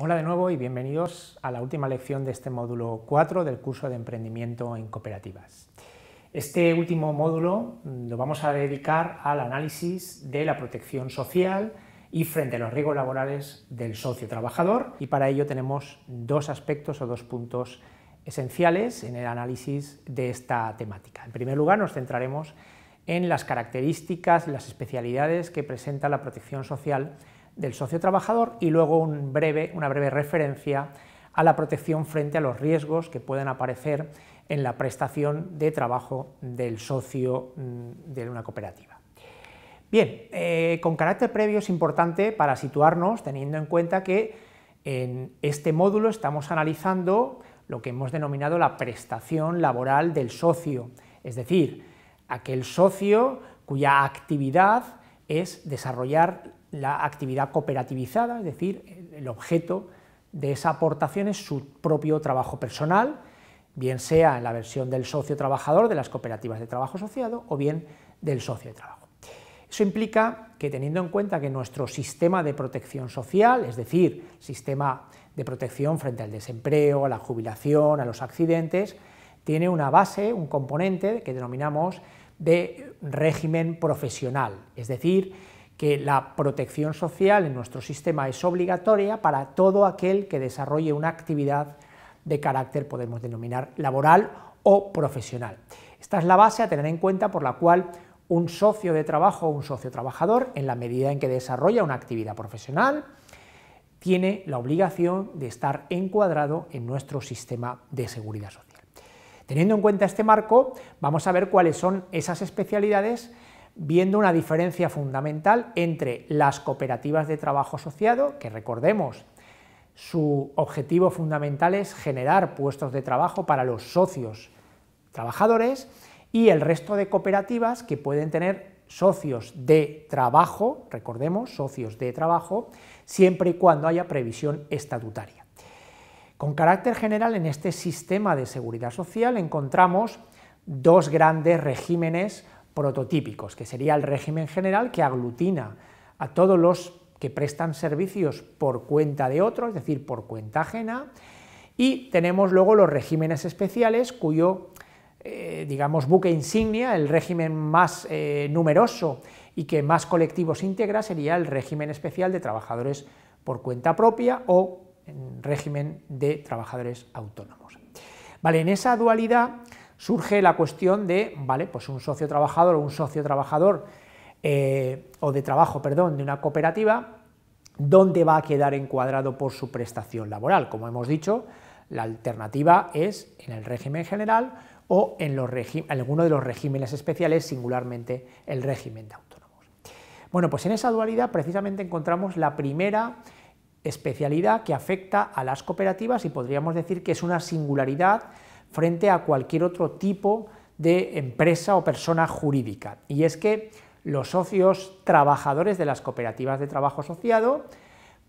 Hola de nuevo y bienvenidos a la última lección de este módulo 4 del curso de emprendimiento en cooperativas. Este último módulo mm, lo vamos a dedicar al análisis de la protección social y frente a los riesgos laborales del socio trabajador y para ello tenemos dos aspectos o dos puntos esenciales en el análisis de esta temática. En primer lugar nos centraremos en las características, las especialidades que presenta la protección social del socio trabajador y luego una breve referencia a la protección frente a los riesgos que pueden aparecer en la prestación de trabajo del socio mm, de una cooperativa. Bien, eh, con carácter previo es importante para situarnos teniendo en cuenta que en este módulo estamos analizando lo que hemos denominado la prestación laboral del socio, es decir, aquel socio cuya actividad es desarrollar la actividad cooperativizada, es decir, el objeto de esa aportación es su propio trabajo personal, bien sea en la versión del socio trabajador de las cooperativas de trabajo asociado o bien del socio de trabajo. Eso implica que teniendo en cuenta que nuestro sistema de protección social, es decir, sistema de protección frente al desempleo, a la jubilación, a los accidentes, tiene una base, un componente que denominamos de régimen profesional, es decir, que la protección social en nuestro sistema es obligatoria para todo aquel que desarrolle una actividad de carácter, podemos denominar, laboral o profesional. Esta es la base a tener en cuenta por la cual un socio de trabajo o un socio trabajador, en la medida en que desarrolla una actividad profesional, tiene la obligación de estar encuadrado en nuestro sistema de seguridad social. Teniendo en cuenta este marco, vamos a ver cuáles son esas especialidades viendo una diferencia fundamental entre las cooperativas de trabajo asociado, que recordemos, su objetivo fundamental es generar puestos de trabajo para los socios trabajadores, y el resto de cooperativas que pueden tener socios de trabajo, recordemos, socios de trabajo, siempre y cuando haya previsión estatutaria. Con carácter general, en este sistema de seguridad social encontramos dos grandes regímenes prototípicos, que sería el régimen general que aglutina a todos los que prestan servicios por cuenta de otro, es decir, por cuenta ajena, y tenemos luego los regímenes especiales cuyo, eh, digamos, buque insignia, el régimen más eh, numeroso y que más colectivos integra sería el régimen especial de trabajadores por cuenta propia o régimen de trabajadores autónomos. Vale, en esa dualidad surge la cuestión de, vale, pues un socio trabajador o un socio trabajador eh, o de trabajo, perdón, de una cooperativa, ¿dónde va a quedar encuadrado por su prestación laboral? Como hemos dicho, la alternativa es en el régimen general o en alguno de los regímenes especiales, singularmente el régimen de autónomos. Bueno, pues en esa dualidad precisamente encontramos la primera especialidad que afecta a las cooperativas y podríamos decir que es una singularidad frente a cualquier otro tipo de empresa o persona jurídica. Y es que los socios trabajadores de las cooperativas de trabajo asociado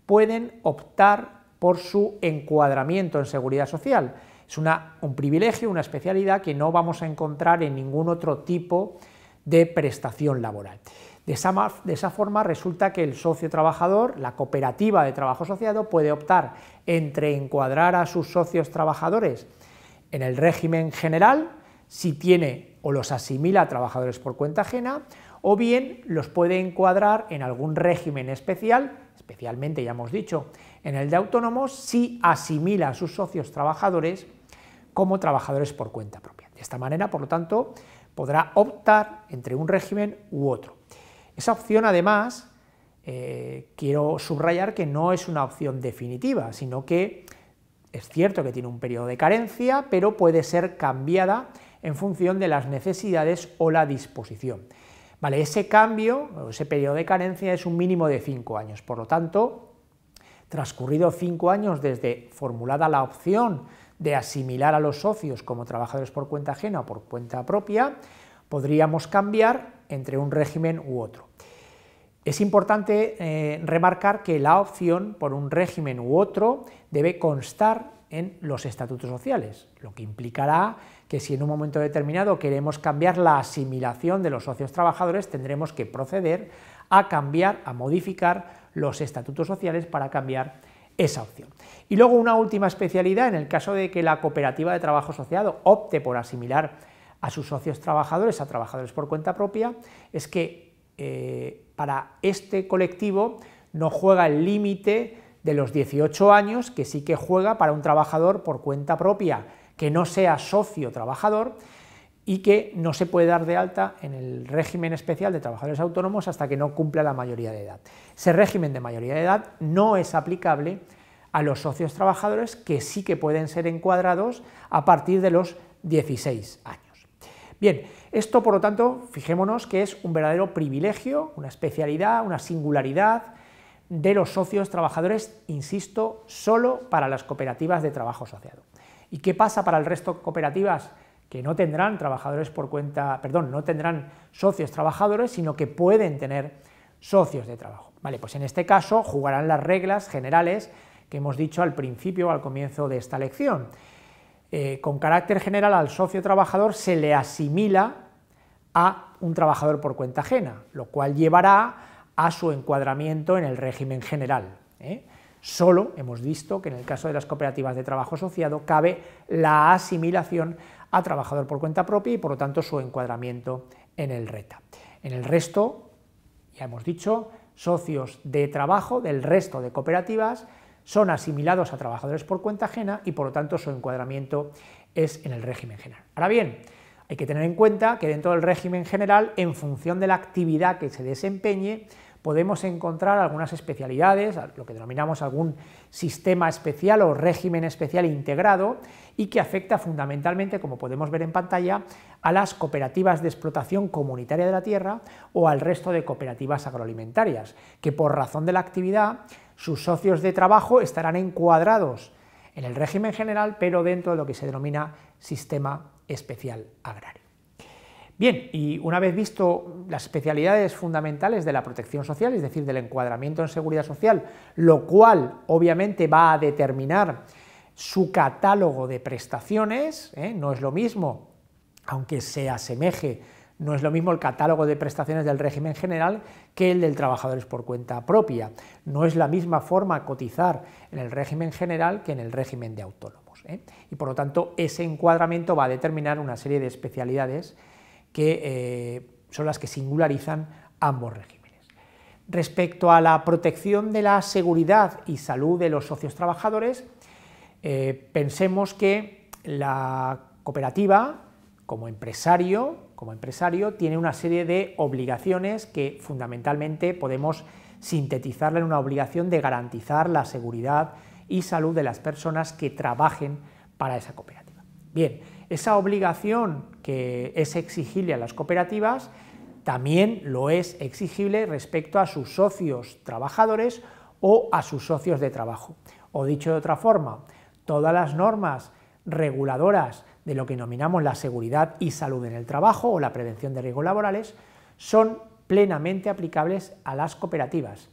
pueden optar por su encuadramiento en seguridad social. Es un privilegio, una especialidad que no vamos a encontrar en ningún otro tipo de prestación laboral. de esa, forma resulta que el socio trabajador, la cooperativa de trabajo asociado, puede optar entre encuadrar a sus socios trabajadores en el régimen general si tiene o los asimila a trabajadores por cuenta ajena o bien los puede encuadrar en algún régimen especial, especialmente ya hemos dicho, en el de autónomos si asimila a sus socios trabajadores como trabajadores por cuenta propia. De esta manera, por lo tanto, podrá optar entre un régimen u otro. Esa opción, además, eh, quiero subrayar que no es una opción definitiva, sino que es cierto que tiene un periodo de carencia, pero puede ser cambiada en función de las necesidades o la disposición. Vale, ese cambio, ese periodo de carencia es un mínimo de cinco años, por lo tanto, transcurrido cinco años desde formulada la opción de asimilar a los socios como trabajadores por cuenta ajena o por cuenta propia, podríamos cambiar entre un régimen u otro. Es importante eh, remarcar que la opción por un régimen u otro debe constar en los estatutos sociales, lo que implicará que si en un momento determinado queremos cambiar la asimilación de los socios trabajadores, tendremos que proceder a cambiar, a modificar los estatutos sociales para cambiar esa opción. Y luego una última especialidad, en el caso de que la cooperativa de trabajo asociado opte por asimilar a sus socios trabajadores a trabajadores por cuenta propia, es que eh, para este colectivo no juega el límite de los 18 años, que sí que juega para un trabajador por cuenta propia, que no sea socio trabajador y que no se puede dar de alta en el régimen especial de trabajadores autónomos hasta que no cumpla la mayoría de edad. Ese régimen de mayoría de edad no es aplicable a los socios trabajadores que sí que pueden ser encuadrados a partir de los 16 años. Bien, esto por lo tanto, fijémonos que es un verdadero privilegio, una especialidad, una singularidad de los socios trabajadores, insisto, solo para las cooperativas de trabajo asociado. ¿Y qué pasa para el resto de cooperativas que no tendrán trabajadores por cuenta, perdón, no tendrán socios trabajadores, sino que pueden tener socios de trabajo? Vale, pues en este caso jugarán las reglas generales que hemos dicho al principio, o al comienzo de esta lección eh, con carácter general al socio trabajador se le asimila a un trabajador por cuenta ajena, lo cual llevará a su encuadramiento en el régimen general. ¿eh? Solo hemos visto que en el caso de las cooperativas de trabajo asociado cabe la asimilación a trabajador por cuenta propia y por lo tanto su encuadramiento en el RETA. En el resto, ya hemos dicho, socios de trabajo del resto de cooperativas son asimilados a trabajadores por cuenta ajena y por lo tanto su encuadramiento es en el régimen general. Ahora bien, hay que tener en cuenta que dentro del régimen general, en función de la actividad que se desempeñe, podemos encontrar algunas especialidades, lo que denominamos algún sistema especial o régimen especial integrado y que afecta fundamentalmente, como podemos ver en pantalla, a las cooperativas de explotación comunitaria de la tierra o al resto de cooperativas agroalimentarias, que por razón de la actividad sus socios de trabajo estarán encuadrados en el régimen general, pero dentro de lo que se denomina sistema especial agrario. Bien, y una vez visto las especialidades fundamentales de la protección social, es decir, del encuadramiento en seguridad social, lo cual obviamente va a determinar su catálogo de prestaciones, ¿eh? no es lo mismo, aunque se asemeje no es lo mismo el catálogo de prestaciones del régimen general que el del trabajadores por cuenta propia. No es la misma forma cotizar en el régimen general que en el régimen de autónomos. ¿eh? Y por lo tanto, ese encuadramiento va a determinar una serie de especialidades que eh, son las que singularizan ambos regímenes. Respecto a la protección de la seguridad y salud de los socios trabajadores, eh, pensemos que la cooperativa, como empresario, como empresario, tiene una serie de obligaciones que fundamentalmente podemos sintetizarla en una obligación de garantizar la seguridad y salud de las personas que trabajen para esa cooperativa. Bien, esa obligación que es exigible a las cooperativas también lo es exigible respecto a sus socios trabajadores o a sus socios de trabajo. O dicho de otra forma, todas las normas reguladoras de lo que denominamos la seguridad y salud en el trabajo o la prevención de riesgos laborales son plenamente aplicables a las cooperativas,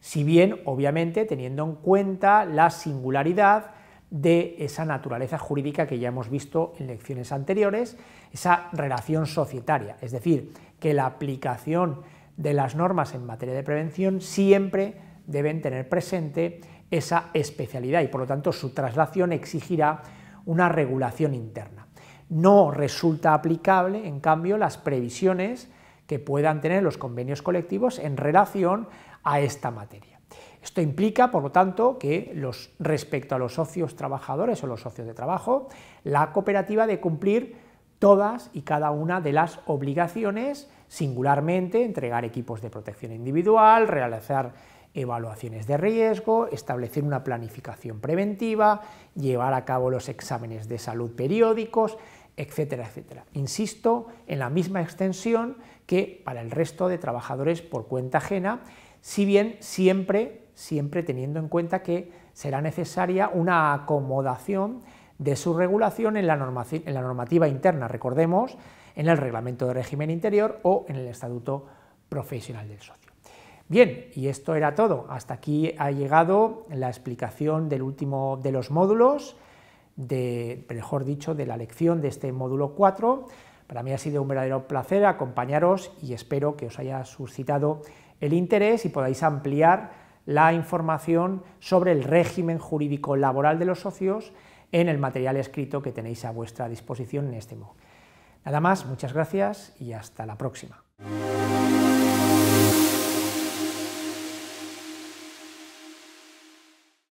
si bien obviamente teniendo en cuenta la singularidad de esa naturaleza jurídica que ya hemos visto en lecciones anteriores, esa relación societaria, es decir, que la aplicación de las normas en materia de prevención siempre deben tener presente esa especialidad y por lo tanto su traslación exigirá una regulación interna. No resulta aplicable, en cambio, las previsiones que puedan tener los convenios colectivos en relación a esta materia. Esto implica, por lo tanto, que respecto a los socios trabajadores o los socios de trabajo, la cooperativa de cumplir todas y cada una de las obligaciones, singularmente entregar equipos de protección individual, realizar evaluaciones de riesgo, establecer una planificación preventiva, llevar a cabo los exámenes de salud periódicos, etcétera, etcétera. Insisto, en la misma extensión que para el resto de trabajadores por cuenta ajena, si bien siempre, siempre teniendo en cuenta que será necesaria una acomodación de su regulación en la, normativa, en la normativa interna, recordemos, en el Reglamento de Régimen Interior o en el Estatuto Profesional del Socio. Bien, y esto era todo. Hasta aquí ha llegado la explicación del último de los módulos, de, mejor dicho, de la lección de este módulo 4. Para mí ha sido un verdadero placer acompañaros y espero que os haya suscitado el interés y podáis ampliar la información sobre el régimen jurídico laboral de los socios en el material escrito que tenéis a vuestra disposición en este MOOC. Nada más, muchas gracias y hasta la próxima.